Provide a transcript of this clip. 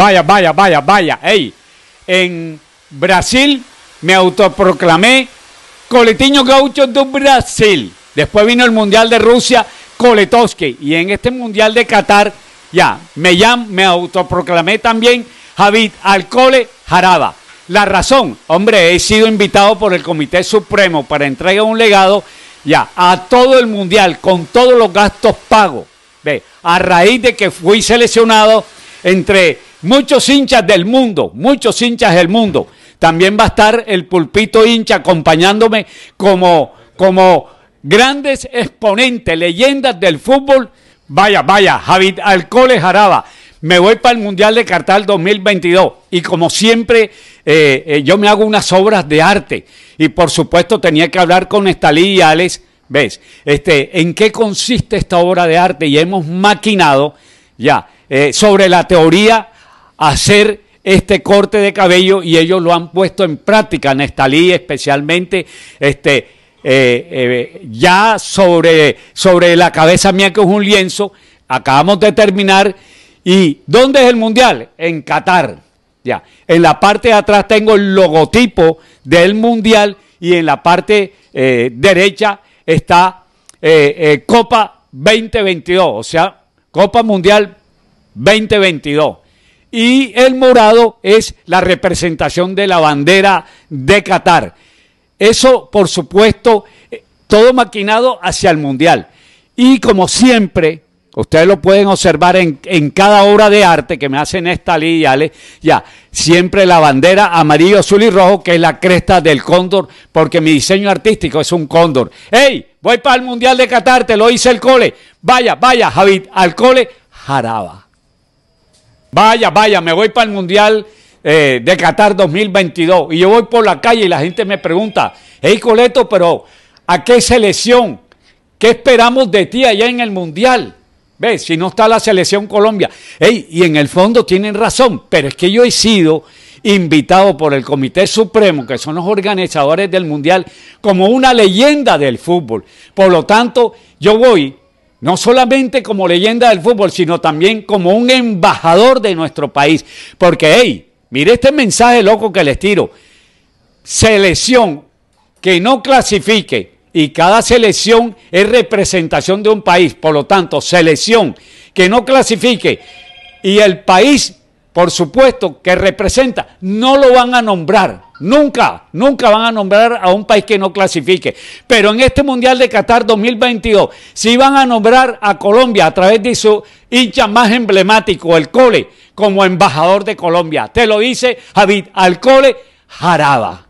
Vaya, vaya, vaya, vaya. Ey, en Brasil me autoproclamé coletiño gaucho de Brasil. Después vino el Mundial de Rusia, Coletowski. Y en este Mundial de Qatar, ya, me, llamé, me autoproclamé también Javid Alcole Jaraba. La razón, hombre, he sido invitado por el Comité Supremo para entregar un legado ya a todo el mundial con todos los gastos pagos. Ve, a raíz de que fui seleccionado entre Muchos hinchas del mundo, muchos hinchas del mundo. También va a estar el pulpito hincha acompañándome como, como grandes exponentes, leyendas del fútbol. Vaya, vaya, Javid Alcolea Jaraba. Me voy para el Mundial de Cartal 2022 y como siempre eh, eh, yo me hago unas obras de arte y por supuesto tenía que hablar con Estalí y Alex. ¿Ves? Este, ¿En qué consiste esta obra de arte? Y hemos maquinado ya eh, sobre la teoría hacer este corte de cabello y ellos lo han puesto en práctica, Nestalí especialmente, este, eh, eh, ya sobre, sobre la cabeza mía que es un lienzo, acabamos de terminar y ¿dónde es el mundial? En Qatar. Ya. En la parte de atrás tengo el logotipo del mundial y en la parte eh, derecha está Copa 2022, o sea, Copa Mundial 2022 y el morado es la representación de la bandera de Qatar. Eso, por supuesto, eh, todo maquinado hacia el Mundial. Y como siempre, ustedes lo pueden observar en, en cada obra de arte que me hacen esta y Ale, ya, siempre la bandera amarillo, azul y rojo, que es la cresta del cóndor, porque mi diseño artístico es un cóndor. ¡Ey! Voy para el Mundial de Qatar, te lo hice el cole. Vaya, vaya, Javid, al cole, jaraba. Vaya, vaya, me voy para el Mundial eh, de Qatar 2022 y yo voy por la calle y la gente me pregunta, hey Coleto, pero ¿a qué selección? ¿Qué esperamos de ti allá en el Mundial? ¿Ves? Si no está la selección Colombia. Hey, y en el fondo tienen razón, pero es que yo he sido invitado por el Comité Supremo, que son los organizadores del Mundial, como una leyenda del fútbol. Por lo tanto, yo voy no solamente como leyenda del fútbol, sino también como un embajador de nuestro país. Porque, hey, mire este mensaje loco que les tiro. Selección que no clasifique y cada selección es representación de un país. Por lo tanto, selección que no clasifique y el país, por supuesto, que representa, no lo van a nombrar. Nunca, nunca van a nombrar a un país que no clasifique. Pero en este Mundial de Qatar 2022, si van a nombrar a Colombia a través de su hincha más emblemático, el Cole, como embajador de Colombia. Te lo dice Javid cole Jaraba.